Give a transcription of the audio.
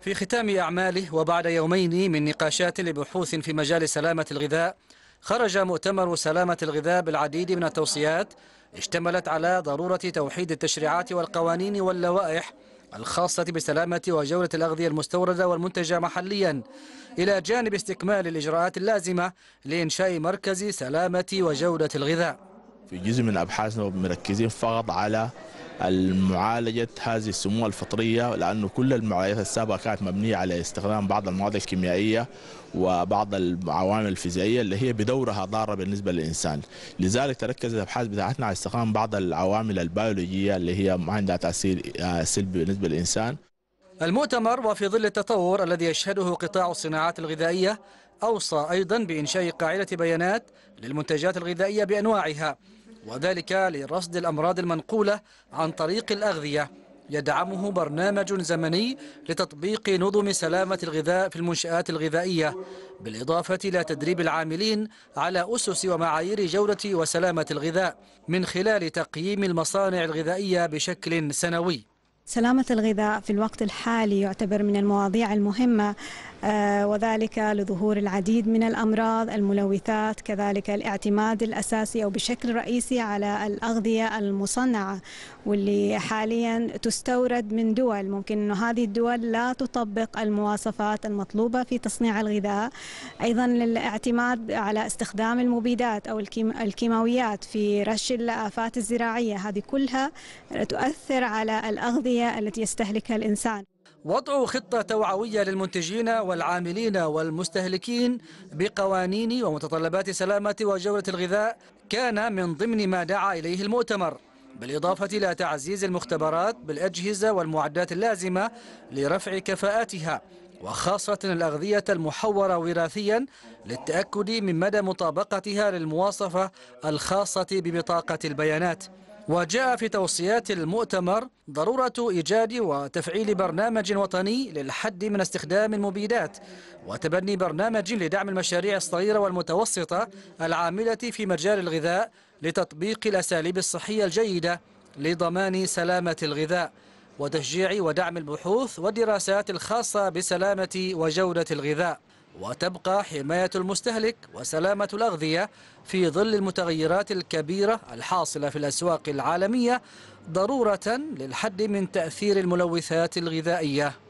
في ختام أعماله وبعد يومين من نقاشات لبحوث في مجال سلامة الغذاء خرج مؤتمر سلامة الغذاء بالعديد من التوصيات اشتملت على ضرورة توحيد التشريعات والقوانين واللوائح الخاصة بسلامة وجودة الأغذية المستوردة والمنتجة محليا إلى جانب استكمال الإجراءات اللازمة لإنشاء مركز سلامة وجودة الغذاء في جزء من أبحاثنا مركزين فقط على المعالجة هذه السموم الفطريه لانه كل المعالجات السابقه كانت مبنيه على استخدام بعض المواد الكيميائيه وبعض العوامل الفيزيائيه اللي هي بدورها ضاره بالنسبه للانسان لذلك تركز الابحاث بتاعتنا على استخدام بعض العوامل البيولوجيه اللي هي عندها تاثير آه، سلبي بالنسبه للانسان المؤتمر وفي ظل التطور الذي يشهده قطاع الصناعات الغذائية أوصى أيضا بإنشاء قاعدة بيانات للمنتجات الغذائية بأنواعها وذلك لرصد الأمراض المنقولة عن طريق الأغذية يدعمه برنامج زمني لتطبيق نظم سلامة الغذاء في المنشآت الغذائية بالإضافة إلى تدريب العاملين على أسس ومعايير جودة وسلامة الغذاء من خلال تقييم المصانع الغذائية بشكل سنوي سلامة الغذاء في الوقت الحالي يعتبر من المواضيع المهمة آه، وذلك لظهور العديد من الأمراض الملوثات كذلك الاعتماد الأساسي أو بشكل رئيسي على الأغذية المصنعة واللي حاليا تستورد من دول ممكن أنه هذه الدول لا تطبق المواصفات المطلوبة في تصنيع الغذاء أيضا الاعتماد على استخدام المبيدات أو الكيماويات في رش الآفات الزراعية هذه كلها تؤثر على الأغذية التي يستهلكها الإنسان وضع خطة توعوية للمنتجين والعاملين والمستهلكين بقوانين ومتطلبات سلامة وجودة الغذاء كان من ضمن ما دعا إليه المؤتمر بالإضافة إلى تعزيز المختبرات بالأجهزة والمعدات اللازمة لرفع كفاءاتها وخاصة الأغذية المحورة وراثيا للتأكد من مدى مطابقتها للمواصفة الخاصة ببطاقة البيانات وجاء في توصيات المؤتمر ضرورة إيجاد وتفعيل برنامج وطني للحد من استخدام المبيدات وتبني برنامج لدعم المشاريع الصغيرة والمتوسطة العاملة في مجال الغذاء لتطبيق الأساليب الصحية الجيدة لضمان سلامة الغذاء وتشجيع ودعم البحوث والدراسات الخاصة بسلامة وجودة الغذاء وتبقى حماية المستهلك وسلامة الأغذية في ظل المتغيرات الكبيرة الحاصلة في الأسواق العالمية ضرورة للحد من تأثير الملوثات الغذائية